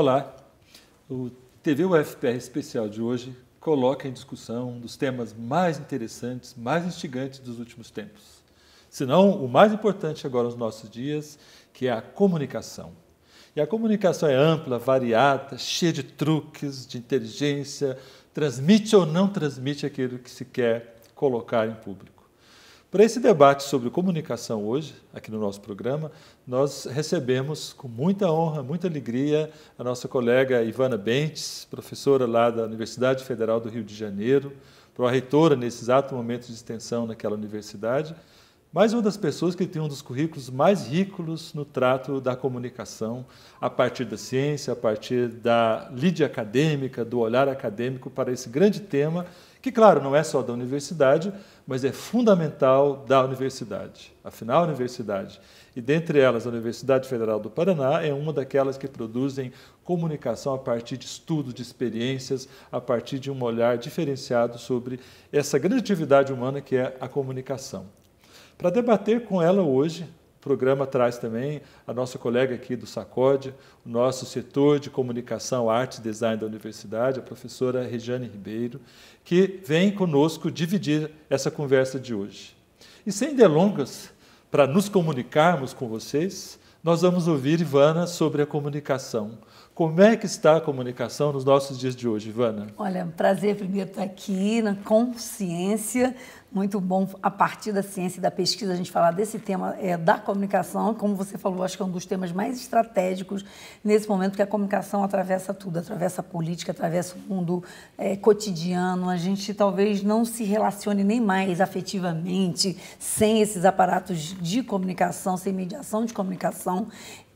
Olá, o TV UFPR especial de hoje coloca em discussão um dos temas mais interessantes, mais instigantes dos últimos tempos. Se não, o mais importante agora nos nossos dias, que é a comunicação. E a comunicação é ampla, variada, cheia de truques, de inteligência, transmite ou não transmite aquilo que se quer colocar em público. Para esse debate sobre comunicação hoje, aqui no nosso programa, nós recebemos com muita honra, muita alegria, a nossa colega Ivana Bentes, professora lá da Universidade Federal do Rio de Janeiro, pró-reitora nesse exato momento de extensão naquela universidade, mais uma das pessoas que tem um dos currículos mais ricos no trato da comunicação, a partir da ciência, a partir da lide acadêmica, do olhar acadêmico para esse grande tema que, claro, não é só da universidade, mas é fundamental da universidade. Afinal, a universidade, e dentre elas a Universidade Federal do Paraná, é uma daquelas que produzem comunicação a partir de estudos, de experiências, a partir de um olhar diferenciado sobre essa grande atividade humana que é a comunicação. Para debater com ela hoje, programa traz também a nossa colega aqui do Sacode, o nosso setor de comunicação, arte e design da universidade, a professora Regiane Ribeiro, que vem conosco dividir essa conversa de hoje. E sem delongas, para nos comunicarmos com vocês, nós vamos ouvir Ivana sobre a comunicação, como é que está a comunicação nos nossos dias de hoje, Ivana? Olha, prazer primeiro estar aqui na Consciência. Muito bom, a partir da ciência e da pesquisa, a gente falar desse tema é, da comunicação. Como você falou, acho que é um dos temas mais estratégicos nesse momento, que a comunicação atravessa tudo, atravessa a política, atravessa o mundo é, cotidiano. A gente talvez não se relacione nem mais afetivamente sem esses aparatos de comunicação, sem mediação de comunicação.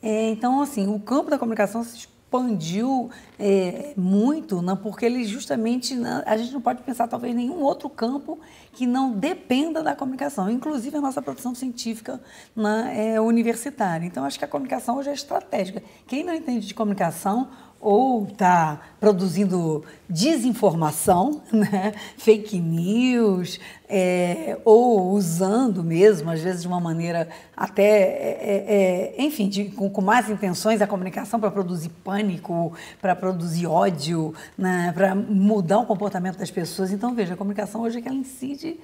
É, então, assim, o campo da comunicação se expandiu é, muito, né? porque ele justamente, né, a gente não pode pensar talvez nenhum outro campo que não dependa da comunicação, inclusive a nossa produção científica né, é, universitária. Então, acho que a comunicação hoje é estratégica. Quem não entende de comunicação ou está produzindo desinformação, né? fake news, é, ou usando mesmo, às vezes de uma maneira até, é, é, é enfim, de, com, com intenções a comunicação para produzir pânico, para produzir ódio, né? para mudar o comportamento das pessoas. Então, veja, a comunicação hoje é que ela incide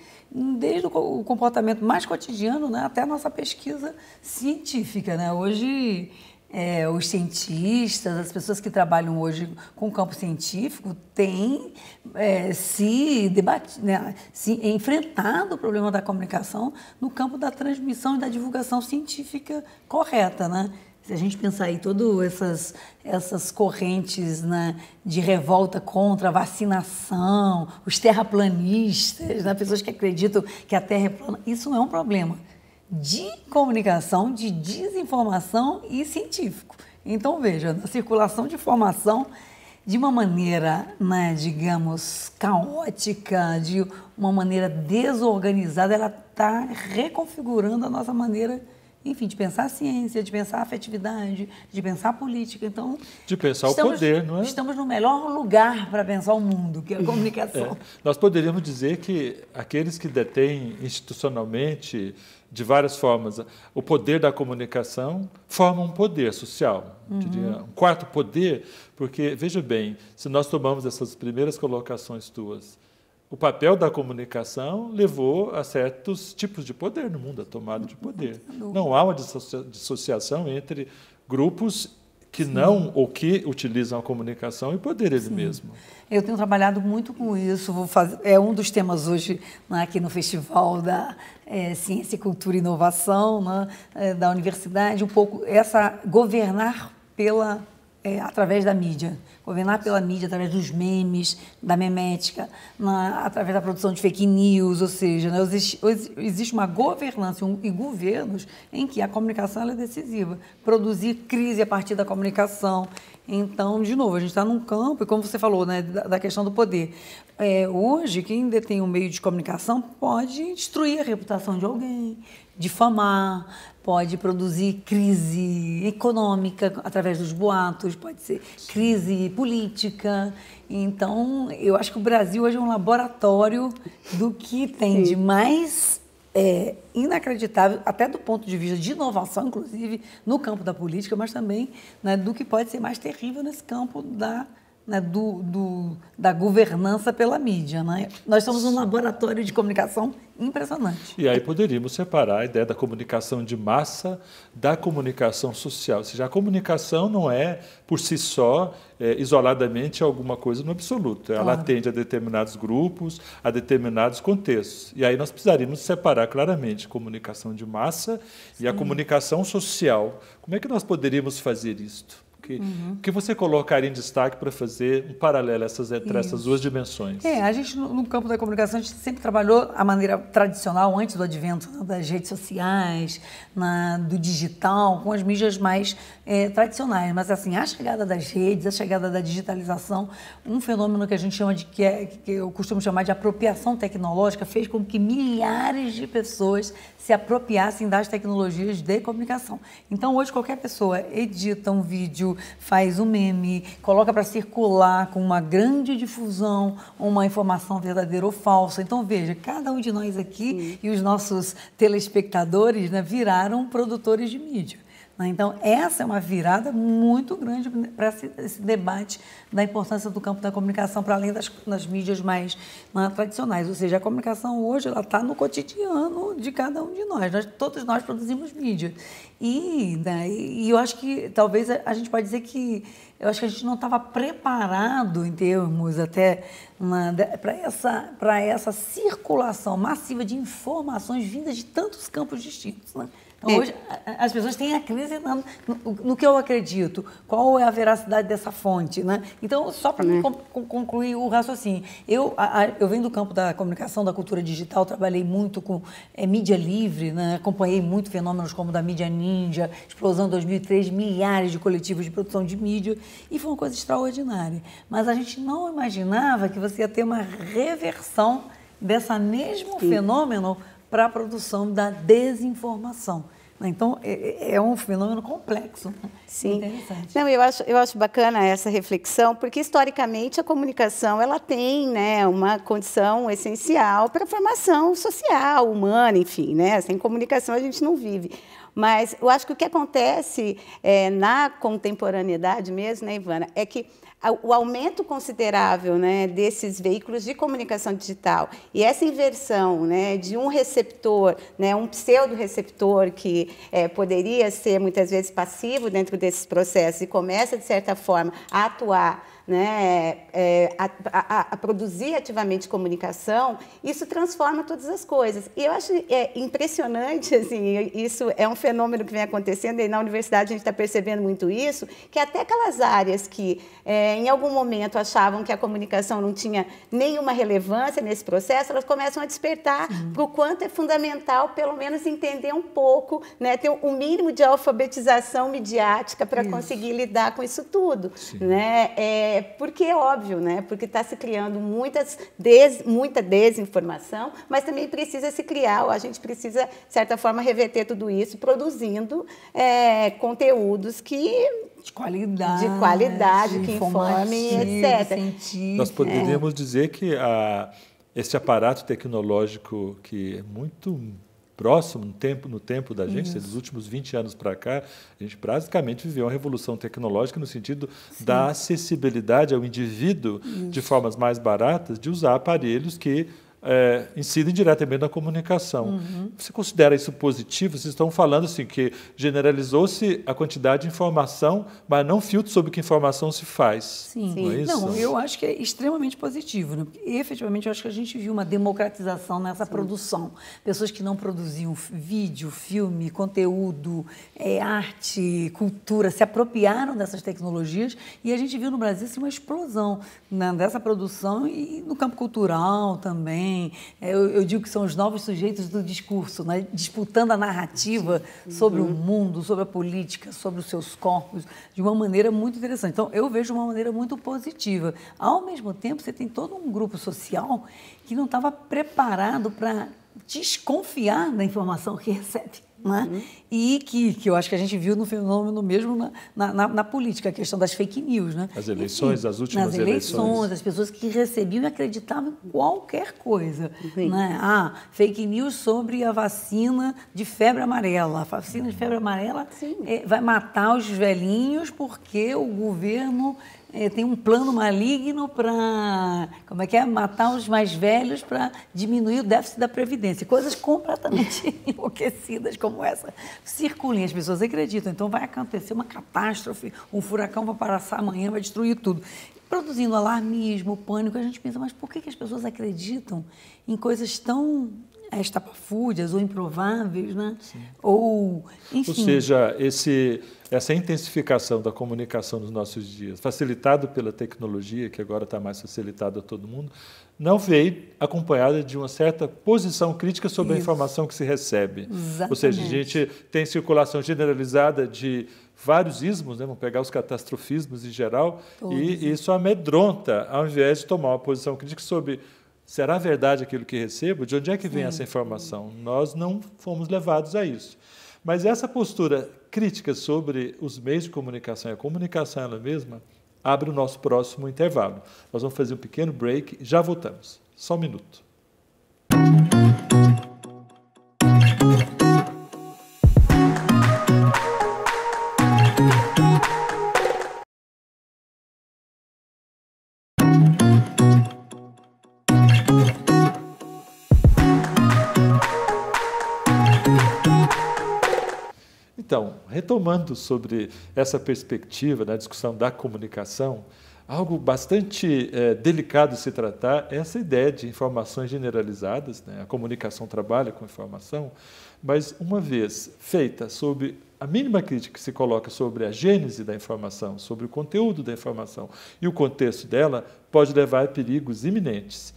desde o comportamento mais cotidiano né? até a nossa pesquisa científica. Né? Hoje é, os cientistas, as pessoas que trabalham hoje com o campo científico têm é, se debatido, né, se enfrentado o problema da comunicação no campo da transmissão e da divulgação científica correta, né? Se a gente pensar aí todas essas, essas correntes né, de revolta contra a vacinação, os terraplanistas, né, pessoas que acreditam que a Terra é plana, isso é um problema de comunicação, de desinformação e científico. Então, veja, a circulação de informação de uma maneira, né, digamos, caótica, de uma maneira desorganizada, ela está reconfigurando a nossa maneira de enfim, de pensar a ciência, de pensar a afetividade, de pensar a política. Então, de pensar estamos, o poder, não é? Estamos no melhor lugar para pensar o mundo, que é a comunicação. É. Nós poderíamos dizer que aqueles que detêm institucionalmente, de várias formas, o poder da comunicação formam um poder social, uhum. diria um quarto poder, porque veja bem, se nós tomamos essas primeiras colocações tuas o papel da comunicação levou a certos tipos de poder no mundo, a tomada de poder. Não há uma dissociação entre grupos que Sim. não ou que utilizam a comunicação e poder ele Sim. mesmo. Eu tenho trabalhado muito com isso. Vou fazer, é um dos temas hoje né, aqui no Festival da é, Ciência, Cultura e Inovação né, é, da Universidade, um pouco essa governar pela é, através da mídia, governar pela mídia, através dos memes, da memética, na, através da produção de fake news, ou seja, né, existe, existe, uma governança um, e governos em que a comunicação é decisiva. Produzir crise a partir da comunicação. Então, de novo, a gente está num campo, e como você falou, né, da, da questão do poder. É, hoje, quem detém um meio de comunicação pode destruir a reputação de alguém, difamar, pode produzir crise econômica através dos boatos, pode ser crise política. Então, eu acho que o Brasil hoje é um laboratório do que tem Sim. de mais é, inacreditável, até do ponto de vista de inovação, inclusive, no campo da política, mas também né, do que pode ser mais terrível nesse campo da né, do, do, da governança pela mídia. Né? Nós somos um laboratório de comunicação impressionante. E aí poderíamos separar a ideia da comunicação de massa da comunicação social. Ou seja, a comunicação não é, por si só, é, isoladamente alguma coisa no absoluto. Ela claro. atende a determinados grupos, a determinados contextos. E aí nós precisaríamos separar claramente comunicação de massa Sim. e a comunicação social. Como é que nós poderíamos fazer isto? que, uhum. que você colocaria em destaque para fazer um paralelo essas, entre eh, essas duas dimensões? É, a gente no, no, campo da comunicação a gente sempre trabalhou a maneira tradicional antes do advento né, das redes sociais, na, do digital, com as mídias mais é, tradicionais. Mas assim, a chegada das redes, a chegada da digitalização, um fenômeno que a gente chama de que, é, que eu costumo chamar de apropriação tecnológica fez com que milhares de pessoas se apropriassem das tecnologias de comunicação. Então hoje qualquer pessoa edita um vídeo vídeo, faz um meme, coloca para circular com uma grande difusão uma informação verdadeira ou falsa. Então veja, cada um de nós aqui Sim. e os nossos telespectadores né, viraram produtores de mídia. Né? Então, essa é uma virada muito grande para esse, debate da importância do campo da comunicação, para além das, das mídias mais né, tradicionais. Ou seja, a comunicação hoje está no cotidiano de cada um de nós. nós todos nós produzimos mídia. E, né, e eu acho que talvez a, gente pode dizer que eu acho que a gente não estava preparado em termos até né, para essa, para essa circulação massiva de informações vindas de tantos campos distintos. Né? É. Hoje, as pessoas têm a crise no, no, que eu acredito, qual é a veracidade dessa fonte, né? Então, só para é. concluir o raciocínio, eu, a, a, eu venho do campo da comunicação, da cultura digital, trabalhei muito com é, mídia livre, né? acompanhei muito fenômenos como da mídia ninja, explosão 2003, milhares de coletivos de produção de mídia, e foi uma coisa extraordinária. Mas a gente não imaginava que você ia ter uma reversão desse mesmo Sim. fenômeno para a produção da desinformação. Né? Então, é, é, é um fenômeno complexo. Né? Sim. Interessante. Não, eu acho, eu acho bacana essa reflexão, porque historicamente a comunicação ela tem né, uma condição essencial para a formação social, humana, enfim. Né? Sem comunicação a gente não vive. Mas eu acho que o que acontece é, na contemporaneidade mesmo, né, Ivana, é que o aumento considerável né, desses veículos de comunicação digital e essa inversão né, de um receptor, né, um pseudo-receptor que é, poderia ser muitas vezes passivo dentro desses processos e começa, de certa forma, a atuar né, é, a, a, a, produzir ativamente comunicação, isso transforma todas as coisas. E eu acho é, impressionante, assim, isso é um fenômeno que vem acontecendo e na universidade a gente está percebendo muito isso, que até aquelas áreas que é, em algum momento achavam que a comunicação não tinha nenhuma relevância nesse processo, elas começam a despertar para o quanto é fundamental, pelo menos, entender um pouco, né, ter um mínimo de alfabetização midiática para conseguir lidar com isso tudo. Sim. Né? É, é, porque é óbvio, né? Porque está se criando muitas des, muita desinformação, mas também precisa se criar, ou a gente precisa, de certa forma, reverter tudo isso, produzindo é, conteúdos que de qualidade, de qualidade que informem, etc. Nós poderíamos é. dizer que a, ah, esse aparato tecnológico que é muito próximo, no tempo, no tempo da gente, uhum. dos últimos 20 anos para cá, a gente basicamente viveu uma revolução tecnológica no sentido Sim. da acessibilidade ao indivíduo, Isso. de formas mais baratas, de usar aparelhos que é, incidem diretamente na comunicação. Uhum. Você considera isso positivo? Vocês estão falando assim que generalizou-se a quantidade de informação, mas não filtro sobre que informação se faz. Sim. Não, é não, eu acho que é extremamente positivo. Né? Porque, efetivamente, eu acho que a gente viu uma democratização nessa Sim. produção. Pessoas que não produziam vídeo, filme, conteúdo, é, arte, cultura, se apropriaram dessas tecnologias e a gente viu no Brasil assim, uma explosão né, dessa produção e no campo cultural também Assim, é, eu, eu, digo que são os novos sujeitos do discurso, né? disputando a narrativa sobre uhum. o mundo, sobre a política, sobre os seus corpos, de uma maneira muito interessante. Então, eu vejo de uma maneira muito positiva. Ao mesmo tempo, você tem todo um grupo social que não estava preparado para desconfiar da informação que recebe. Né? Uhum. E que, que eu acho que a gente viu no fenômeno mesmo na, na, na, na política, a questão das fake news. Né? As eleições, Enfim, as últimas nas eleições. eleições. As pessoas que recebiam e acreditavam em qualquer coisa. Né? Ah, fake news sobre a vacina de febre amarela. A vacina de febre amarela é, vai matar os velhinhos porque o governo é, tem um plano maligno para como é que é matar os mais velhos para diminuir o déficit da previdência coisas completamente enlouquecidas como essa circulem as pessoas acreditam então vai acontecer uma catástrofe um furacão vai passar amanhã vai destruir tudo produzindo alarmismo pânico a gente pensa mas por que, que as pessoas acreditam em coisas tão eh, estapafúrdias ou improváveis né Sim. ou enfim ou seja esse essa intensificação da comunicação nos nossos dias, facilitado pela tecnologia, que agora está mais facilitada a todo mundo, não veio acompanhada de uma certa posição crítica sobre Isso. a informação que se recebe. Exatamente. Ou seja, a gente tem circulação generalizada de vários ismos, né? vamos pegar os catastrofismos em geral, Todos. e né? isso amedronta, ao invés de tomar uma posição crítica sobre será verdade aquilo que recebo, de onde é que vem Sim. essa informação? Nós não fomos levados a isso. Mas essa postura críticas sobre os meios de comunicação e a comunicação ela mesma, abre o nosso próximo intervalo. Nós vamos fazer um pequeno break, já voltamos. Só um minuto. retomando sobre essa perspectiva na discussão da comunicação, algo bastante é, delicado se tratar é essa ideia de informações generalizadas. Né? A comunicação trabalha com informação, mas uma vez feita sob a mínima crítica que se coloca sobre a gênese da informação, sobre o conteúdo da informação e o contexto dela, pode levar a perigos iminentes.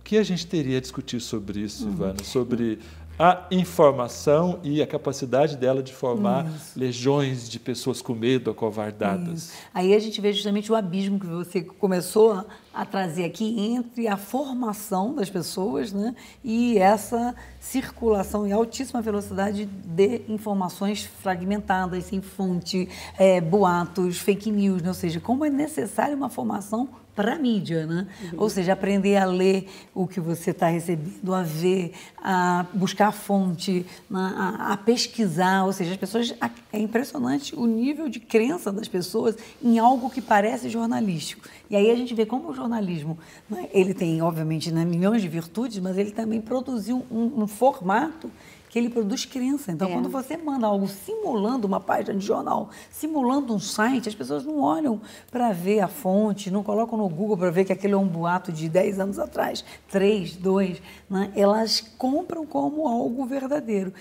O que a gente teria a discutir sobre isso, uhum. Ivana? Sobre a informação e a capacidade dela de formar Isso. legiões de pessoas com medo, acovardadas. Isso. Aí a gente vê justamente o abismo que você começou a trazer aqui entre a formação das pessoas né, e essa circulação em altíssima velocidade de informações fragmentadas, sem fonte, é, boatos, fake news, né? ou seja, como é necessária uma formação para a mídia, né? Uhum. Ou seja, aprender a ler o que você está recebendo, a ver, a buscar a fonte, né? a, a, pesquisar. Ou seja, as pessoas. É impressionante o nível de crença das pessoas em algo que parece jornalístico. E aí a gente vê como o jornalismo, né? ele tem, obviamente, né, milhões de virtudes, mas ele também produziu um, um formato que ele produz crença. Então, é. quando você manda algo simulando uma página de jornal, simulando um site, as pessoas não olham para ver a fonte, não colocam no Google para ver que aquele é um boato de 10 anos atrás, 3, 2. Né? Elas compram como algo verdadeiro.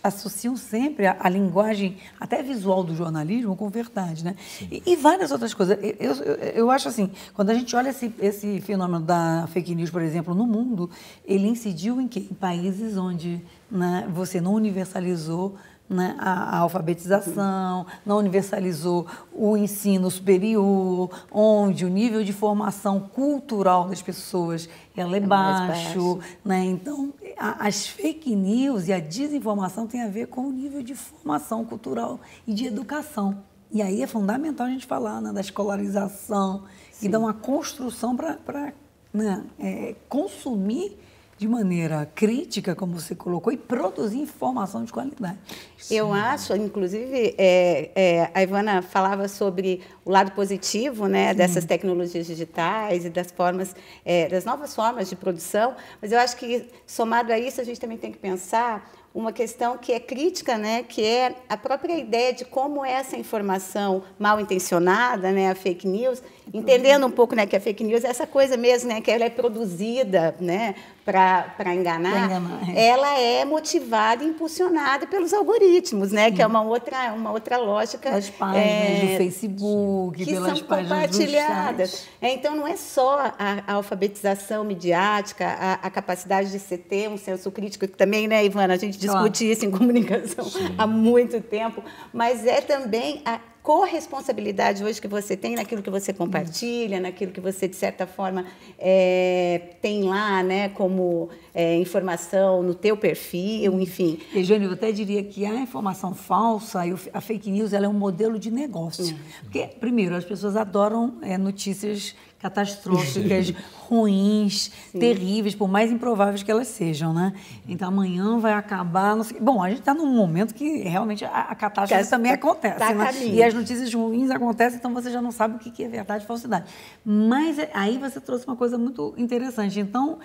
Associam sempre a, a linguagem, até visual do jornalismo, com verdade. Né? E, e, várias outras coisas. Eu, eu, eu, acho assim, quando a gente olha esse, esse fenômeno da fake news, por exemplo, no mundo, ele incidiu em, que? em países onde né, você não universalizou né, a, a, alfabetização, não universalizou o ensino superior, onde o nível de formação cultural das pessoas ela é, é baixo, baixo. Né? Então, a, as fake news e a desinformação tem a ver com o nível de formação cultural e de educação. E aí é fundamental a gente falar né, da escolarização Sim. e dar uma construção para né, é, consumir de maneira crítica, como você colocou, e produzir informação de qualidade. Sim. Eu acho, inclusive, é, é, a Ivana falava sobre o lado positivo né, dessas tecnologias digitais e das formas, é, das novas formas de produção, mas eu acho que, somado a isso, a gente também tem que pensar uma questão que é crítica, né, que é a própria ideia de como essa informação mal intencionada, né, a fake news, entendendo um pouco né, que a fake news, essa coisa mesmo, né, que ela é produzida né, para enganar, enganar é. ela é motivada e impulsionada pelos algoritmos, né, que é uma outra, uma outra lógica. As páginas é, do Facebook, que pelas são compartilhadas. É, então, não é só a, a alfabetização midiática, a, a, capacidade de se ter um senso crítico, que também, né, Ivana, a gente discute claro. isso em comunicação Sim. há muito tempo, mas é também a corresponsabilidade hoje que você tem naquilo que você compartilha, naquilo que você, de certa forma, é, tem lá, né, como é, informação no teu perfil, hum. enfim. E, Jane, eu até diria que a informação falsa, e a fake news, ela é um modelo de negócio. Hum. Porque, primeiro, as pessoas adoram é, notícias catastróficas, ruins, Sim. terríveis, por mais improváveis que elas sejam, né? Então amanhã vai acabar. Não sei. Bom, a gente está num momento que realmente a, a catástrofe também acontece. Tá né? E as notícias ruins acontecem, então você já não sabe o que é verdade e falsidade. Mas é, aí você trouxe uma coisa muito interessante. Então,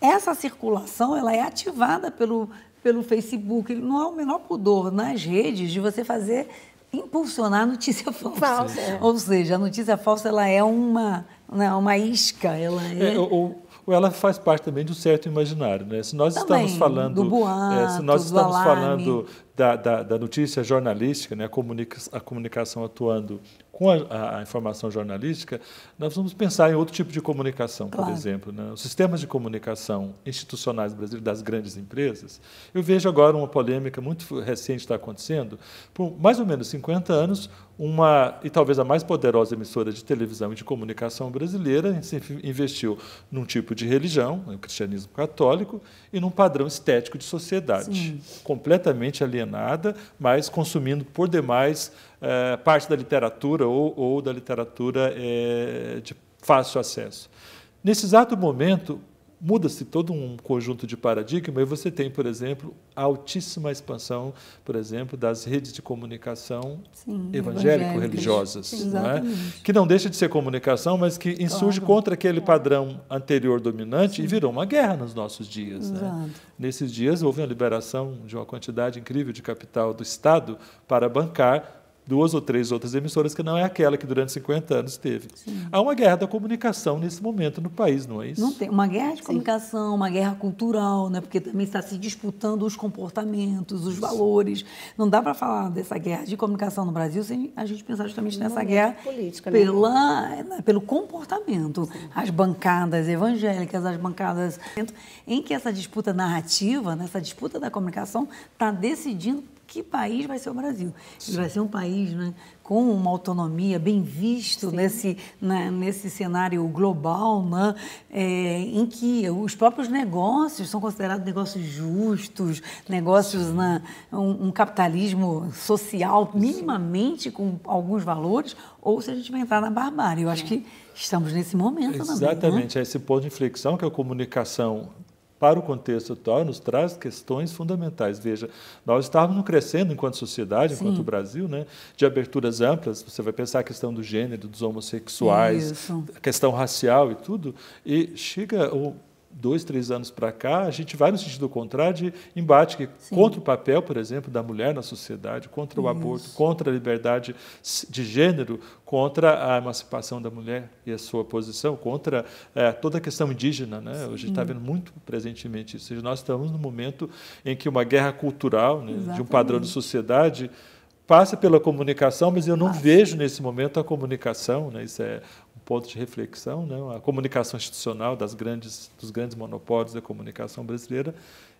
essa circulação ela é ativada pelo, pelo Facebook. Ele não há o menor pudor nas redes de você fazer impulsionar a notícia falsa. falsa. É. Ou seja, a notícia falsa ela é uma, né, uma isca. Ela é... é ou, ou, ela faz parte também do certo imaginário. Né? Se nós também, estamos falando. Do boato, é, se nós estamos falando da, da, da, notícia jornalística, né? a, comunica a comunicação atuando com a, a, informação jornalística, nós vamos pensar em outro tipo de comunicação, claro. por exemplo. Né? Os sistemas de comunicação institucionais brasileiros das grandes empresas. Eu vejo agora uma polêmica muito recente está acontecendo. Por mais ou menos 50 anos, uma, e talvez a mais poderosa emissora de televisão e de comunicação brasileira, investiu num tipo de religião, né, o cristianismo católico, e num padrão estético de sociedade. Sim. Completamente alienada, mas consumindo por demais é, parte da literatura ou, ou da literatura é, de fácil acesso. Nesse exato momento, muda-se todo um conjunto de paradigma e você tem, por exemplo, a altíssima expansão, por exemplo, das redes de comunicação evangélico-religiosas, né? que não deixa de ser comunicação, mas que insurge claro. contra aquele é. padrão anterior dominante Sim. e virou uma guerra nos nossos dias. Né? Nesses dias houve a liberação de uma quantidade incrível de capital do Estado para bancar duas ou três outras emissoras, que não é aquela que durante 50 anos teve. Sim. Há uma guerra da comunicação nesse momento no país, não é isso? Não tem. Uma guerra de Sim. comunicação, uma guerra cultural, né? porque também está se disputando os comportamentos, os isso. valores. Não dá para falar dessa guerra de comunicação no Brasil sem a gente pensar justamente nessa guerra política, né? né? pelo comportamento. Sim. As bancadas evangélicas, as bancadas. em que essa disputa narrativa, nessa né? disputa da comunicação, está decidindo que país vai ser o Brasil? Sim. vai ser um país né, com uma autonomia bem visto nesse, na, né, nesse cenário global, né, é, em que os próprios negócios são considerados negócios justos, negócios, na, né, um, um, capitalismo social minimamente Sim. com alguns valores, ou se a gente vai entrar na barbárie. Eu acho que estamos nesse momento né? Exatamente, também. Exatamente, né? é esse ponto de inflexão que a comunicação para o contexto atual, nos traz questões fundamentais. Veja, nós estávamos crescendo enquanto sociedade, enquanto Sim. Brasil, né, de aberturas amplas. Você vai pensar a questão do gênero, dos homossexuais, Isso. a questão racial e tudo. E chega o dois, três anos para cá, a gente vai no sentido contrário de embate que, contra o papel, por exemplo, da mulher na sociedade, contra o Isso. aborto, contra a liberdade de gênero, contra a emancipação da mulher e a sua posição, contra é, toda a questão indígena. Né? a Hoje está vendo muito presentemente isso. Ou seja, nós estamos no momento em que uma guerra cultural né, de um padrão de sociedade passa pela comunicação, mas eu não passa. vejo nesse momento a comunicação, né? isso é um ponto de reflexão, né? a comunicação institucional das grandes, dos grandes monopólios da comunicação brasileira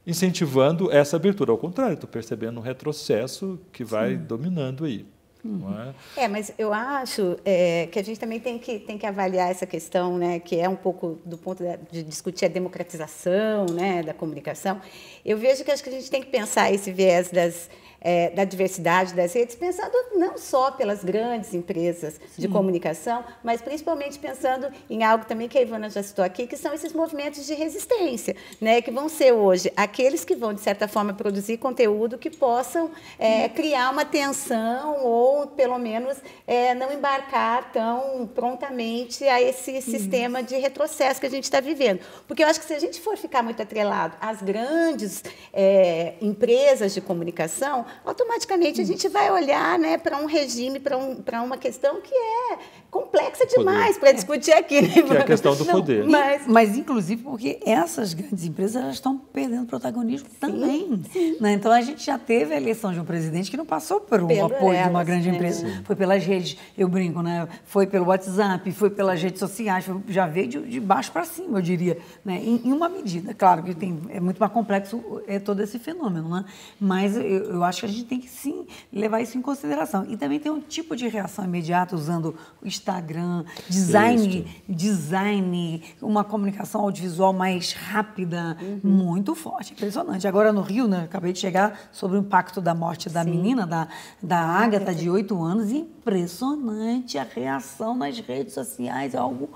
incentivando essa abertura. Ao contrário, estou percebendo um retrocesso que vai Sim. dominando aí. Uhum. É? é? mas eu acho é, que a gente também tem que, tem que avaliar essa questão, né, que é um pouco do ponto de, de discutir a democratização né, da comunicação. Eu vejo que acho que a gente tem que pensar esse viés das, é, da diversidade das redes, pensando não só pelas grandes empresas Sim. de comunicação, mas principalmente pensando em algo também que a Ivana já citou aqui, que são esses movimentos de resistência, né, que vão ser hoje aqueles que vão, de certa forma, produzir conteúdo que possam é, uhum. criar uma tensão ou, pelo menos, é, não embarcar tão prontamente a esse sistema de retrocesso que a gente está vivendo. Porque eu acho que se a gente for ficar muito atrelado às grandes é, empresas de comunicação, automaticamente a gente vai olhar né, para um regime, para um, uma questão que é complexa demais para discutir aqui. Né? Que é a questão do poder. mas, mas, inclusive, porque essas grandes empresas elas estão perdendo protagonismo sim, também. Sim. Né? Então, a gente já teve a eleição de um presidente que não passou por um apoio elas, de uma grande né? empresa. Sim. Foi pelas redes, eu brinco, né? foi pelo WhatsApp, foi pelas redes sociais, foi, já veio de, de baixo para cima, eu diria, né? Em, em, uma medida. Claro que tem, é muito mais complexo é todo esse fenômeno, né? mas eu, eu acho que a gente tem que sim levar isso em consideração. E também tem um tipo de reação imediata usando Instagram, design, Isso. design, uma comunicação audiovisual mais rápida, uhum. muito forte, impressionante. Agora no Rio, né, acabei de chegar sobre o impacto da morte da Sim. menina, da, da Agatha, de 8 anos, impressionante a reação nas redes sociais, é algo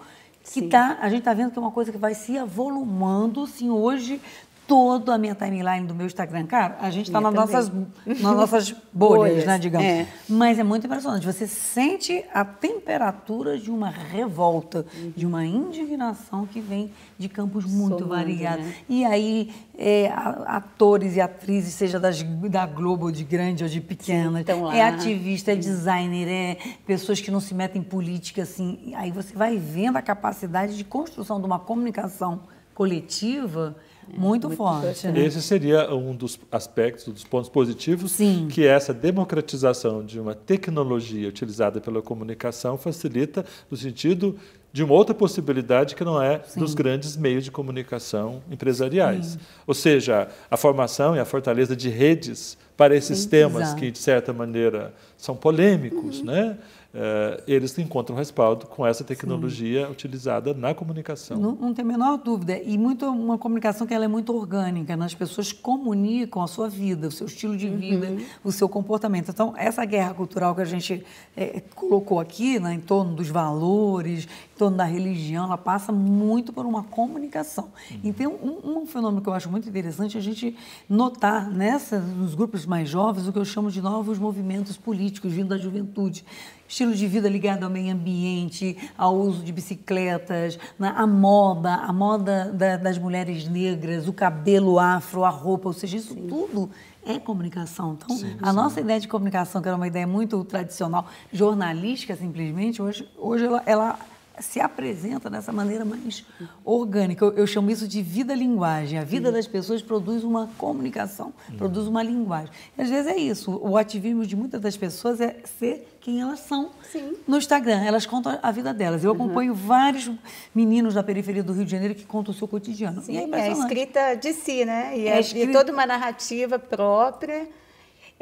que tá, a gente está vendo que é uma coisa que vai se avolumando, sim, hoje toda a minha timeline do meu Instagram. Cara, a gente está nas nossas, nas nossas bolhas, né, digamos. É. Mas é muito impressionante. Você sente a temperatura de uma revolta, uhum. de uma indignação que vem de campos muito Somando, né? variados. Né? E aí, é, atores e atrizes, seja das, da Globo, de grande ou de pequena, Sim, é ativista, é designer, é pessoas que não se metem em política, assim. Aí você vai vendo a capacidade de construção de uma comunicação coletiva é, muito, muito forte. Né? né? Esse seria um dos aspectos, um dos pontos positivos, Sim. que é essa democratização de uma tecnologia utilizada pela comunicação facilita no sentido de uma outra possibilidade que não é Sim. dos grandes meios de comunicação empresariais. Sim. Ou seja, a formação e a fortaleza de redes para esses Sim, temas exato. que, de certa maneira, são polêmicos, uhum. né? Eh, eles encontram respaldo com essa tecnologia Sim. utilizada na comunicação. Não, não, tem a menor dúvida. E muito uma comunicação que ela é muito orgânica, né? as pessoas comunicam a sua vida, o seu estilo de vida, uhum. o seu comportamento. Então, essa guerra cultural que a gente é, colocou aqui, né, em torno dos valores, torno da religião, ela passa muito por uma comunicação. Uhum. Então, um, um, fenômeno que eu acho muito interessante é a gente notar nessa, nos grupos mais jovens o que eu chamo de novos movimentos políticos vindo da juventude. Estilo de vida ligado ao meio ambiente, ao uso de bicicletas, na, né, a moda, a moda da, das mulheres negras, o cabelo afro, a roupa, ou seja, isso Sim. tudo é comunicação. Então, sim, sim. a nossa ideia de comunicação, que era uma ideia muito tradicional, jornalística simplesmente, hoje, hoje ela, ela se apresenta dessa maneira mais orgânica. Eu, eu chamo isso de vida-linguagem. A vida Sim. das pessoas produz uma comunicação, Sim. Uhum. produz uma linguagem. E às vezes é isso. O ativismo de muitas das pessoas é ser quem elas são Sim. no Instagram. Elas contam a vida delas. Eu uhum. acompanho uhum. vários meninos da periferia do Rio de Janeiro que contam o seu cotidiano. É Sim, é, é escrita de si, né? E é, é, é escrita... toda uma narrativa própria.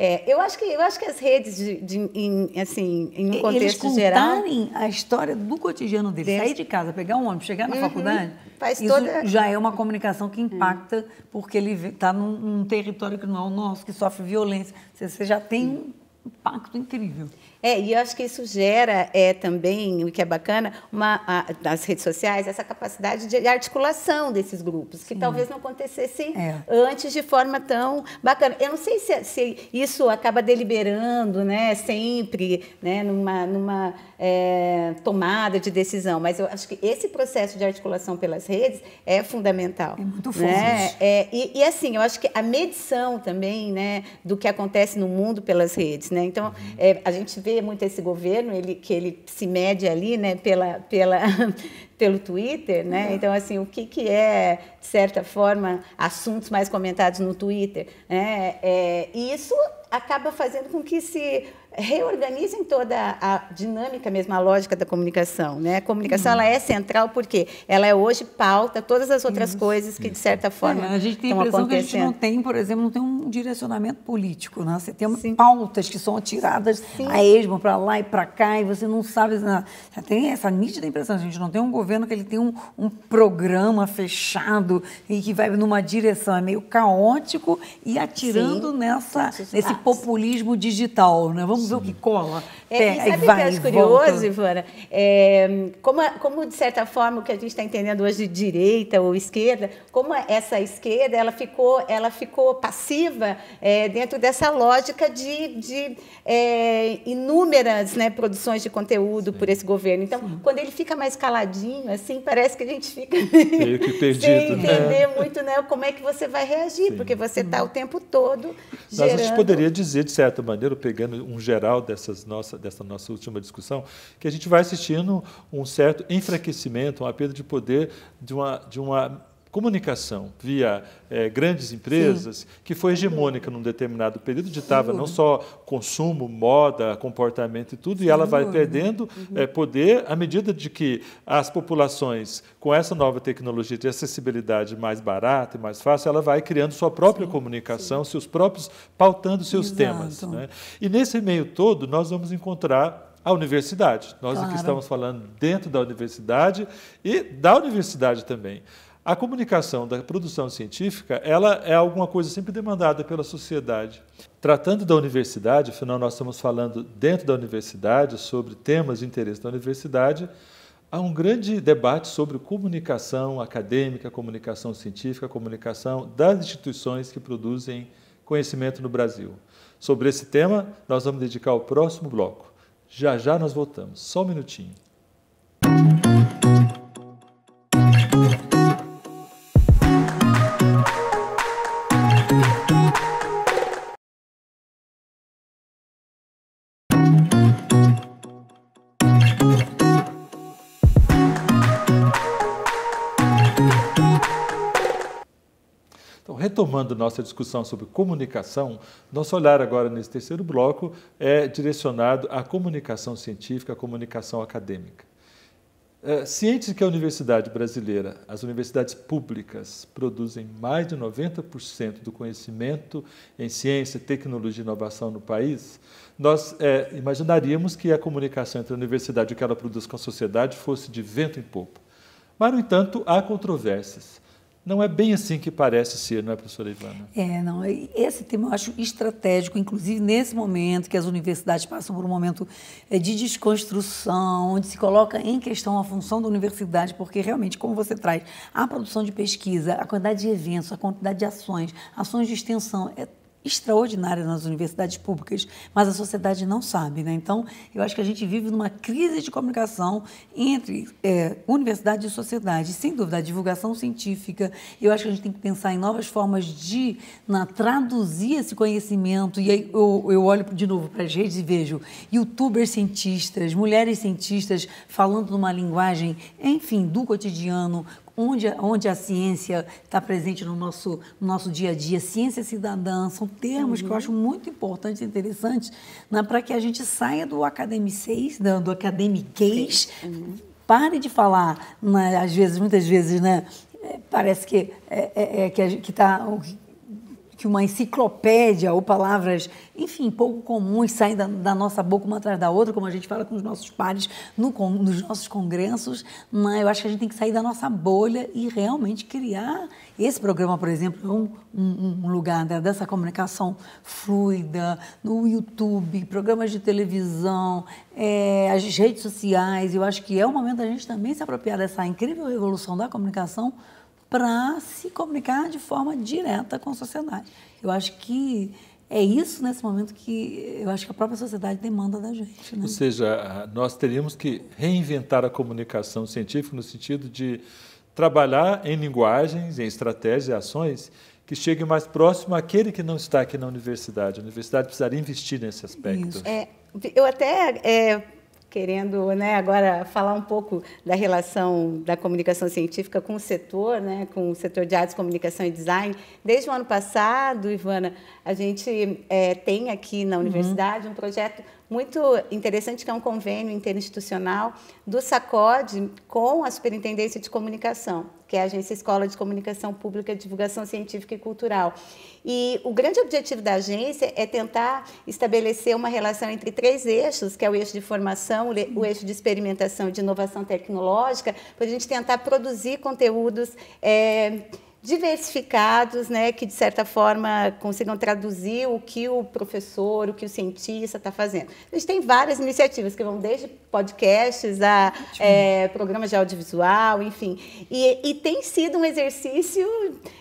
É, eu, acho que, eu acho que as redes, de, de, em, assim, em um contexto Eles geral. a história do cotidiano dele Desse... Sair de casa, pegar um ônibus, chegar na uhum. faculdade. Faz isso toda... já é uma comunicação que impacta, uhum. porque ele está num, num, território que não é o nosso, que sofre violência. Você, você já tem uhum. um impacto incrível. É, e eu acho que isso gera é, também, o que é bacana, uma, a, nas redes sociais, essa capacidade de articulação desses grupos, que talvez não acontecesse é. antes de forma tão bacana. Eu não sei se, se isso acaba deliberando né, sempre né, numa, numa é, tomada de decisão, mas eu acho que esse processo de articulação pelas redes é fundamental. É muito né? forte. Né? É, e, e, assim, eu acho que a medição também né, do que acontece no mundo pelas redes. Né? Então, uhum. é, a gente vê vê muito esse governo, ele, que ele se mede ali né, pela, pela, pelo Twitter, né? Uhum. Então, assim, o que, que é, de certa forma, assuntos mais comentados no Twitter? Né? É, e isso acaba fazendo com que se reorganizem toda a dinâmica mesmo, a lógica da comunicação. Né? A comunicação uhum. ela é central porque ela é hoje pauta todas as outras isso, coisas que, isso. de certa é, forma, é, A gente tem a impressão que a gente não tem, por exemplo, não tem um direcionamento político. Né? Você tem Sim. pautas que são atiradas Sim. a esmo para lá e para cá e você não sabe... Você tem essa nítida impressão. A gente não tem um governo que ele tem um, um programa fechado e que vai numa direção. É meio caótico e atirando Sim. nessa, nesse populismo digital. Né? Vamos Yuzu que cola. É, e sabe o que eu acho curioso, Ivana? É, como, como, de certa forma, o que a gente está entendendo hoje de direita ou esquerda, como essa esquerda ela ficou, ela ficou passiva é, dentro dessa lógica de, de é, inúmeras né, produções de conteúdo Sim. por esse governo. Então, Sim. quando ele fica mais caladinho, assim, parece que a gente fica meio que perdido, sem né? entender né? muito né, como é que você vai reagir, Sim. porque você está o tempo todo gerando... Mas a gente poderia dizer, de certa maneira, pegando um geral dessas nossa, dessa nossa última discussão, que a gente vai assistindo um certo enfraquecimento, uma perda de poder de uma, de uma comunicação via eh, grandes empresas Sim. que foi hegemônica num determinado período, ditava Sim. não só consumo, moda, comportamento e tudo, Sim. e ela vai perdendo uhum. Eh, poder à medida de que as populações, com essa nova tecnologia de acessibilidade mais barata e mais fácil, ela vai criando sua própria comunicação, seus próprios, pautando seus Exato. temas. Né? E nesse meio todo, nós vamos encontrar a universidade. Nós é claro. aqui estamos falando dentro da universidade e da universidade também. A comunicação da produção científica, ela é alguma coisa sempre demandada pela sociedade. Tratando da universidade, afinal nós estamos falando dentro da universidade sobre temas de interesse da universidade, há um grande debate sobre comunicação acadêmica, comunicação científica, comunicação das instituições que produzem conhecimento no Brasil. Sobre esse tema, nós vamos dedicar o próximo bloco. Já já nós voltamos. Só um minutinho. retomando nossa discussão sobre comunicação, nosso olhar agora nesse terceiro bloco é direcionado à comunicação científica, à comunicação acadêmica. É, cientes que a universidade brasileira, as universidades públicas, produzem mais de 90% do conhecimento em ciência, tecnologia e inovação no país, nós é, imaginaríamos que a comunicação entre a universidade e o que ela produz com a sociedade fosse de vento em popa. Mas, no entanto, há controvérsias. Não é bem assim que parece ser, não é, professora Ivana? É, não. Esse tema eu acho estratégico, inclusive nesse momento que as universidades passam por um momento eh, de desconstrução, onde se coloca em questão a função da universidade, porque realmente, como você traz a produção de pesquisa, a quantidade de eventos, a quantidade de ações, ações de extensão, é extraordinária nas universidades públicas, mas a sociedade não sabe. Né? Então, eu acho que a gente vive numa crise de comunicação entre é, universidade e sociedade. Sem dúvida, a divulgação científica, eu acho que a gente tem que pensar em novas formas de na, traduzir esse conhecimento. E aí eu, eu olho de novo para as redes e vejo youtubers cientistas, mulheres cientistas falando numa linguagem, enfim, do cotidiano, onde, onde a ciência está presente no nosso, no nosso dia a dia. Ciência cidadã são termos uhum. que eu uhum. acho muito importantes e interessantes né, para que a gente saia do academicês, do, do academiquês, uhum. pare de falar, né, às vezes, muitas vezes, né, é, parece que é, é, é que está que uma enciclopédia ou palavras, enfim, pouco comuns saem da, da nossa boca uma atrás da outra, como a gente fala com os nossos pares no, nos nossos congressos. Mas né? eu acho que a gente tem que sair da nossa bolha e realmente criar. Esse programa, por exemplo, é um, um, um lugar dessa comunicação fluida, no YouTube, programas de televisão, é, as redes sociais. Eu acho que é o momento da gente também se apropriar dessa incrível revolução da comunicação para se comunicar de forma direta com a sociedade. Eu acho que é isso nesse momento que eu acho que a própria sociedade demanda da gente. Né? Ou seja, nós teríamos que reinventar a comunicação científica no sentido de trabalhar em linguagens, em estratégias e ações que cheguem mais próximo àquele que não está aqui na universidade. A universidade precisaria investir nesse aspecto. É, eu até é querendo né, agora falar um pouco da relação da comunicação científica com o setor, né, com o setor de artes, comunicação e design. Desde o ano passado, Ivana, a gente é, tem aqui na uhum. universidade uhum. um projeto muito interessante, que é um convênio interinstitucional do SACOD com a Superintendência de Comunicação, que é a Agência Escola de Comunicação Pública, Divulgação Científica e Cultural. E o grande objetivo da agência é tentar estabelecer uma relação entre três eixos, que é o eixo de formação, o eixo de experimentação e de inovação tecnológica, para a gente tentar produzir conteúdos. É, diversificados, né, que de certa forma consigam traduzir o que o professor, o que o cientista está fazendo. A gente tem várias iniciativas que vão desde podcasts a é, programas de audiovisual, enfim, e, e tem sido um exercício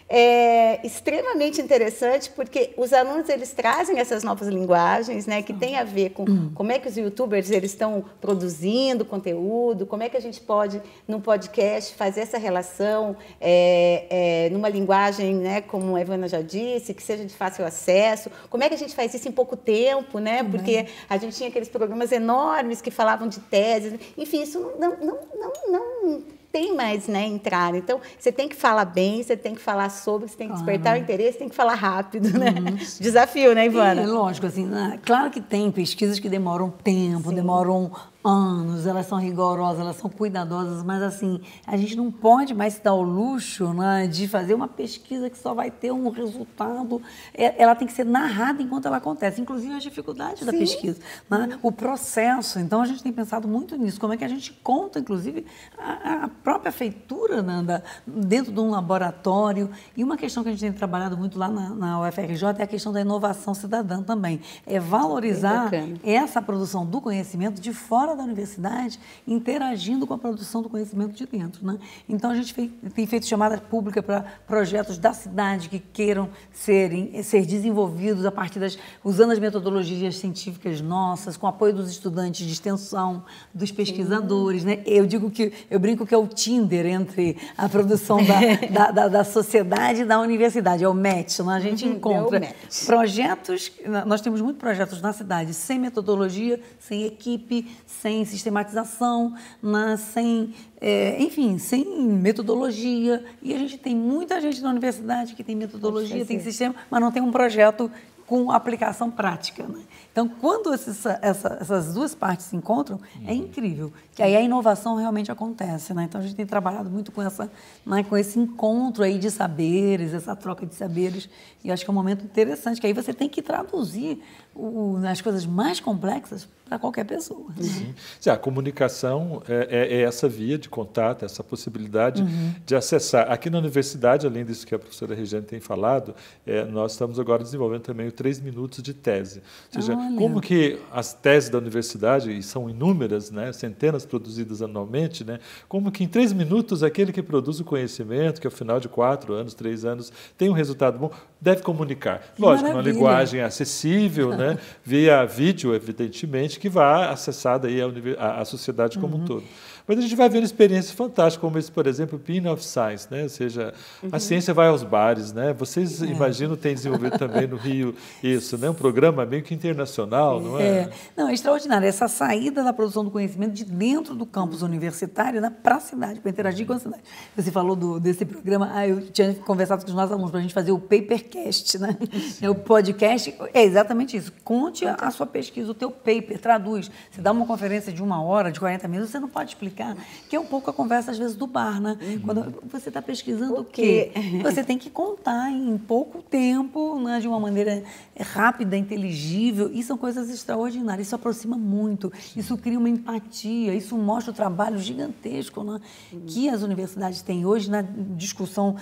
é extremamente interessante porque os alunos eles trazem essas novas linguagens, né, que tem a ver com hum. como é que os YouTubers eles estão produzindo conteúdo, como é que a gente pode num podcast fazer essa relação é, é, numa linguagem, né, como a Ivana já disse, que seja de fácil acesso. Como é que a gente faz isso em pouco tempo, né? Porque a gente tinha aqueles programas enormes que falavam de teses, enfim, isso não, não, não, não tem mais né, entrada. Então, você tem que falar bem, você tem que falar sobre, você tem que claro. despertar o interesse, tem que falar rápido, né? Desafio, né, Ivana? É, lógico, assim, né, claro que tem pesquisas que demoram tempo, Sim. demoram anos, elas são rigorosas, elas são cuidadosas, mas assim, a gente não pode mais se dar o luxo né, de fazer uma pesquisa que só vai ter um resultado. É, ela tem que ser narrada enquanto ela acontece, inclusive as dificuldades Sim. da pesquisa, né? Uhum. o processo. Então a gente tem pensado muito nisso, como é que a gente conta, inclusive, a, a própria feitura né, da, dentro de um laboratório. E uma questão que a gente tem trabalhado muito lá na, na UFRJ é a questão da inovação cidadã também. É valorizar essa produção do conhecimento de forma fora da universidade interagindo com a produção do conhecimento de dentro. Né? Então, a gente tem feito chamada pública para projetos da cidade que queiram serem, ser desenvolvidos a partir das, usando as metodologias científicas nossas, com apoio dos estudantes de extensão, dos pesquisadores. Né? Eu digo que, eu brinco que é o Tinder entre a produção da, da, da, da sociedade e da universidade, é o match. Né? A gente uhum, é encontra é projetos, nós temos muitos projetos na cidade sem metodologia, sem equipe, sem sistematização, né? sem, é, enfim, sem metodologia. E a gente tem muita gente na universidade que tem metodologia, tem sistema, mas não tem um projeto com aplicação prática. Né? Então, quando esses, essa, essas duas partes se encontram, é uhum. é incrível. Que aí a inovação realmente acontece, né? Então, a gente tem trabalhado muito com, essa, né, com esse encontro aí de saberes, essa troca de saberes. E acho que é um momento interessante, que aí você tem que traduzir o, as coisas mais complexas para qualquer pessoa. Né? Sim. Sim. A comunicação é, é, é, essa via de contato, essa possibilidade uhum. de acessar. Aqui na universidade, além disso que a professora Regiane tem falado, é, nós estamos agora desenvolvendo também o três minutos de tese. Ou seja, ah, Olha. Como que as teses da universidade, e são inúmeras, né, centenas produzidas anualmente, né, como que em três minutos aquele que produz o conhecimento, que ao final de quatro anos, três anos, tem um resultado bom, deve comunicar. Lógico, Maravilha. uma linguagem acessível, né? via vídeo, evidentemente, que vá acessada daí a, a sociedade como uhum. um todo. Mas a gente vai ver experiências fantásticas, como esse, por exemplo, Pin of Science, né? ou seja, uhum. a ciência vai aos bares. Né? Vocês, é. imagino, têm desenvolvido também no Rio isso, né? um programa meio que internacional, não é. é? Não, é extraordinário. Essa saída da produção do conhecimento de dentro do campus universitário né? para a cidade, para interagir é. com a cidade. Você falou do, desse programa, ah, eu tinha conversado com os nossos alunos para a gente fazer o paper podcast, né? Sim. É o podcast, é exatamente isso. Conte a, sua pesquisa, o teu paper, traduz. Você dá uma conferência de uma hora, de 40 minutos, você não pode explicar, que é um pouco a conversa, às vezes, do bar, né? Uhum. Quando você está pesquisando o quê? Você tem que contar em pouco tempo, né? de uma maneira é, rápida, inteligível. E são coisas extraordinárias. Isso aproxima muito, isso cria uma empatia, isso mostra o trabalho gigantesco né? que as universidades têm hoje na né? discussão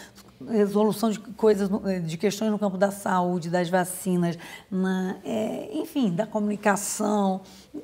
resolução de coisas, eh, de questões no campo da saúde, das vacinas, na, é, enfim, da comunicação,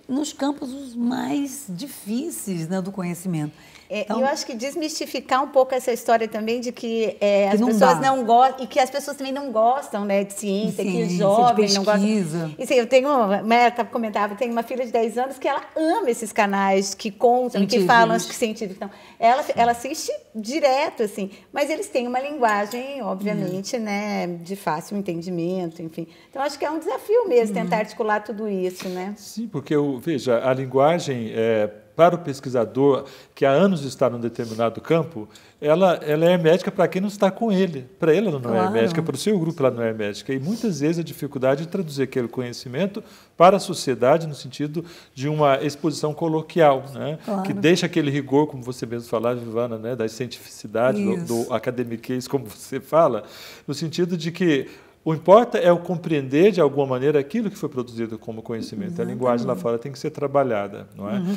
nos campos mais difíceis né, do conhecimento. É, então, eu acho que desmistificar um pouco essa história também de que, é, que as não pessoas dá. não gostam e que as pessoas também não gostam né, de ciência, ciência que os jovens não gostam. E, assim, eu tenho, Meta comentava, eu tenho uma filha de 10 anos que ela ama esses canais que contam, que falam que científicos. Então, ela, ela assiste direto, assim, mas eles têm uma linguagem, obviamente, hum. né, de fácil entendimento, enfim. Então, acho que é um desafio mesmo hum. tentar uhum. articular tudo isso, né? Sim, porque, eu, veja, a linguagem é, para o pesquisador que há anos está num determinado campo, ela, ela é hermética para quem não está com ele. Para ele ela não é claro. é hermética, para o seu grupo ela não é hermética. E muitas vezes a dificuldade de traduzir aquele conhecimento para a sociedade no sentido de uma exposição coloquial, né? Claro. que deixa aquele rigor, como você mesmo falava, Vivana, né? da cientificidade, do, do academiquez, como você fala, no sentido de que o importa é o compreender de alguma maneira aquilo que foi produzido como conhecimento. Exatamente. A linguagem lá fora tem que ser trabalhada, não é? Uhum.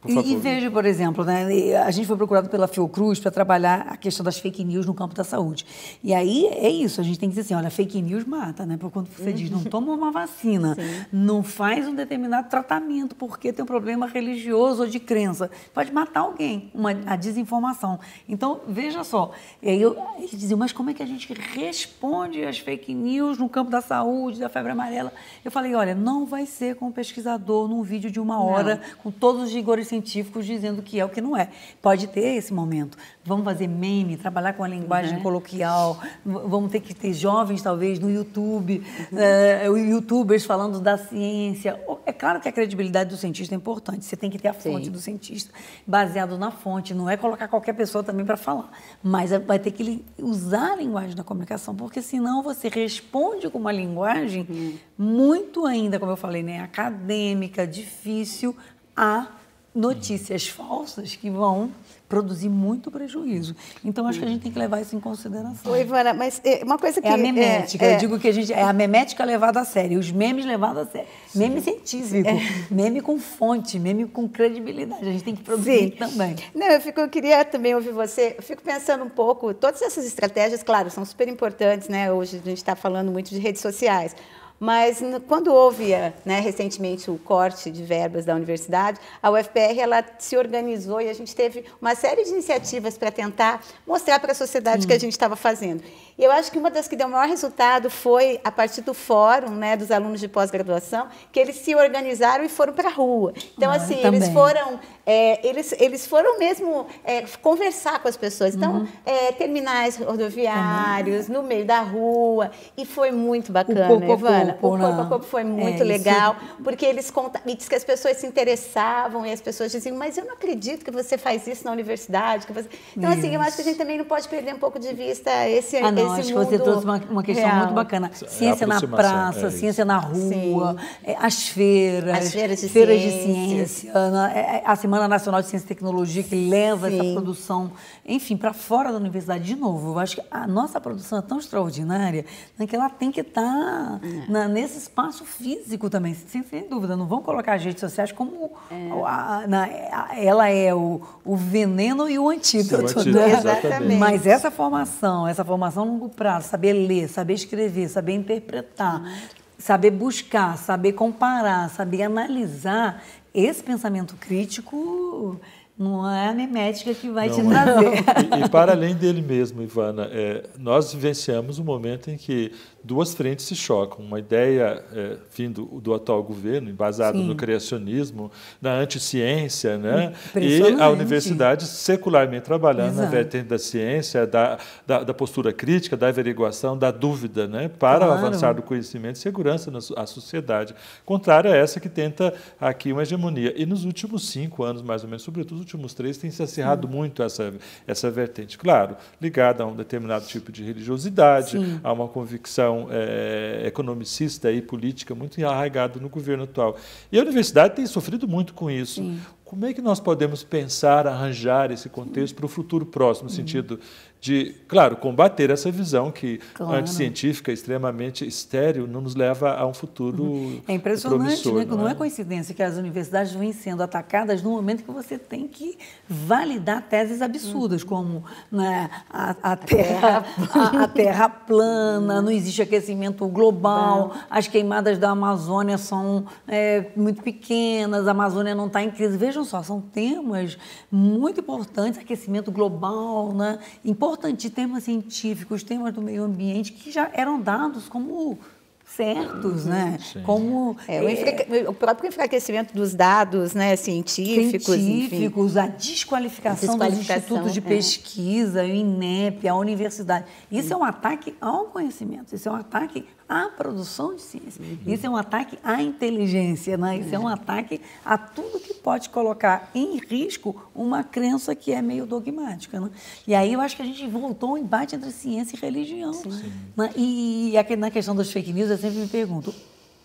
Por favor. E, e veja, por exemplo, né, a gente foi procurado pela Fiocruz para trabalhar a questão das fake news no campo da saúde. E aí é isso, a gente tem que dizer assim, olha, fake news mata, né? Porque quando você diz, não uhum. toma uma vacina, Sim. não faz um determinado tratamento porque tem um problema religioso ou de crença, pode matar alguém, uma, a desinformação. Então, veja só, e aí eu, eles diziam, mas como é que a gente responde às fake news no campo da saúde, da febre amarela? Eu falei, olha, não vai ser com um pesquisador num vídeo de uma hora, não. com todos os rigores científicos dizendo que é o que não é. Pode ter esse momento. Vamos fazer meme, trabalhar com a linguagem uhum. coloquial, vamos ter que ter jovens, talvez, no YouTube, uhum. Eh, youtubers falando da ciência. É claro que a credibilidade do cientista é importante, você tem que ter a fonte Sim. do cientista, baseado na fonte, não é colocar qualquer pessoa também para falar, mas eh, vai ter que usar a linguagem da comunicação, porque senão você responde com uma linguagem uhum. muito ainda, como eu falei, né, acadêmica, difícil, a notícias falsas que vão produzir muito prejuízo. Então acho que a gente tem que levar isso em consideração. Oi, Ivana, mas é, uma coisa que é a memética. É, é, eu digo que a gente é a memética levada a sério, os memes levados a sério, Sim. meme científico, é. meme com fonte, meme com credibilidade. A gente tem que produzir Sim. também. Não, eu fico, eu queria também ouvir você. Eu fico pensando um pouco. Todas essas estratégias, claro, são super importantes, né? Hoje a gente está falando muito de redes sociais mas quando houve eh, né, recentemente o corte de verbas da universidade, a UFPR ela se organizou e a gente teve uma série de iniciativas para tentar mostrar para a sociedade o que a gente estava fazendo. E eu acho que uma das que deu o maior resultado foi a partir do fórum né, dos alunos de pós-graduação, que eles se organizaram e foram para a rua. Então, ah, assim, eles foram é, eles, eles foram mesmo é, conversar com as pessoas. Então, uhum. é, terminais rodoviários, uhum. no meio da rua, e foi muito bacana, o, o, Olha, o Corpo a Corpo foi é muito é, legal, isso... porque eles contam, e diz que as pessoas se interessavam e as pessoas diziam, mas eu não acredito que você faz isso na universidade. Que você... Então, isso. assim, eu acho que a gente também não pode perder um pouco de vista esse, ah, não, esse acho mundo que você trouxe uma, uma questão real. muito bacana. Ciência na praça, é ciência na é rua, é, as feiras, as feiras de feiras ciência, de né, ciência a Semana Nacional de Ciência e Tecnologia, que leva Sim. essa produção, enfim, para fora da universidade de novo. Eu acho que a nossa produção é tão extraordinária né, que ela tem que estar... Tá é na, nesse espaço físico também, sem, sem, dúvida. Não vão colocar as redes sociais como é. a, na, a, ela é o, o, veneno e o antídoto. Sim, o antídoto né? Exatamente. Mas essa formação, essa formação a longo prazo, saber ler, saber escrever, saber interpretar, uhum. saber buscar, saber comparar, saber analisar, esse pensamento crítico não é a memética que vai não, te é. trazer. É. E, e, para além dele mesmo, Ivana, é, nós vivenciamos um momento em que duas frentes se chocam. Uma ideia é, vindo do atual governo, embasada no criacionismo, na anticiência, né? Hum, e a universidade secularmente trabalhando Exato. na vertente da ciência, da, da, da, postura crítica, da averiguação, da dúvida, né? para claro. avançar do conhecimento e segurança na a sociedade, contrária a essa que tenta aqui uma hegemonia. E nos últimos cinco anos, mais ou menos, sobretudo nos últimos três, tem se acirrado Sim. Hum. muito essa, essa vertente. Claro, ligada a um determinado tipo de religiosidade, Sim. a uma convicção visão é, é, economicista e política muito arraigada no governo atual. E a universidade tem sofrido muito com isso. Sim. Como é que nós podemos pensar, arranjar esse contexto para o futuro próximo, no uhum. sentido de, claro, combater essa visão que claro. anticientífica, extremamente estéril, não nos leva a um futuro uhum. É impressionante, né? não, não é? é? coincidência que as universidades vêm sendo atacadas no momento que você tem que validar teses absurdas, uhum. como né, a, a, terra, a, a terra plana, não uhum. existe aquecimento global, as queimadas da Amazônia são é, muito pequenas, a Amazônia não está em crise. Vejam só, são temas muito importantes, aquecimento global, né? Importante importante temas científicos, temas do meio ambiente que já eram dados como certos, uhum. né? Sim. Como é, o, enfraque... É, o, próprio enfraquecimento dos dados, né, científicos, científicos, enfim. a desqualificação, desqualificação dos institutos é. de pesquisa, o INEP, a universidade. Isso é um ataque ao conhecimento, isso é um ataque à produção de ciência. Uhum. Isso é um ataque à inteligência, né? isso é. é um ataque a tudo que pode colocar em risco uma crença que é meio dogmática. Né? E aí eu acho que a gente voltou ao embate entre ciência e religião. Né? E, e aqui, na questão das fake news, eu sempre me pergunto,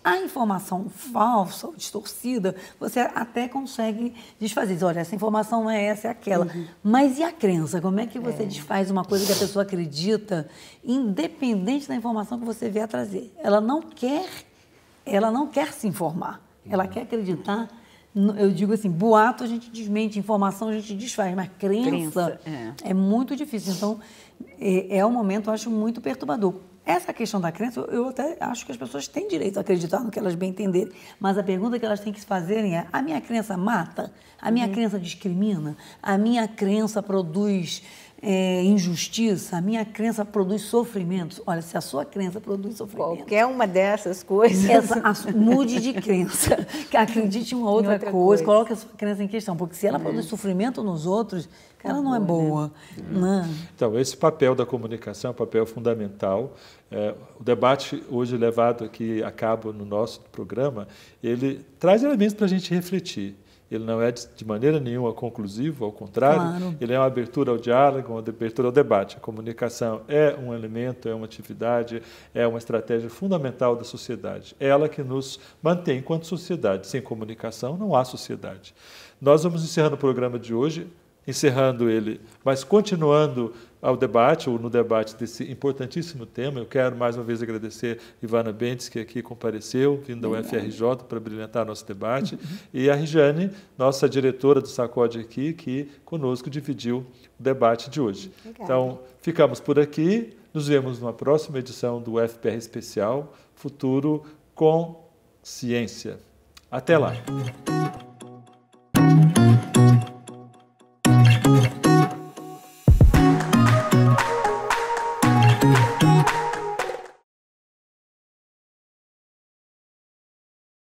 a informação falsa ou distorcida, você até consegue desfazer. Diz, olha, essa informação não é essa, é aquela. Uhum. Mas e a crença? Como é que você é. desfaz uma coisa que a pessoa acredita, independente da informação que você vier trazer? Ela não quer, ela não quer se informar. Ela quer acreditar. Eu digo assim, boato a gente desmente, informação a gente desfaz, mas crença, crença é. é. muito difícil. Então, é, é um momento, eu acho, muito perturbador. Essa questão da crença, eu até acho que as pessoas têm direito a acreditar no que elas bem entenderem, mas a pergunta que elas têm que se fazerem é: a minha crença mata? A minha uhum. crença discrimina? A minha crença produz é, injustiça, a minha crença produz sofrimentos. Olha, se a sua crença produz sofrimento. Qualquer uma dessas coisas. Essa, a, mude de crença. Acredite em uma outra, em outra coisa, coisa, coloque a sua crença em questão. Porque se ela é. produz sofrimento nos outros, ela não é né? boa. É. Né? Então, esse papel da comunicação é um papel fundamental. É, o debate hoje levado aqui a cabo no nosso programa, ele traz elementos para a gente refletir ele não é de maneira nenhuma conclusivo, ao contrário, claro. ele é uma abertura ao diálogo, uma abertura ao debate. A comunicação é um elemento, é uma atividade, é uma estratégia fundamental da sociedade. É ela que nos mantém enquanto sociedade. Sem comunicação não há sociedade. Nós vamos encerrando o programa de hoje, encerrando ele, mas continuando ao debate, ou no debate desse importantíssimo tema. Eu quero mais uma vez agradecer Ivana Bentes, que aqui compareceu, vindo da UFRJ para brilhantar nosso debate, e a Rijane nossa diretora do Sacode aqui, que conosco dividiu o debate de hoje. Obrigada. Então, ficamos por aqui. Nos vemos numa próxima edição do FPR Especial Futuro com Ciência. Até lá!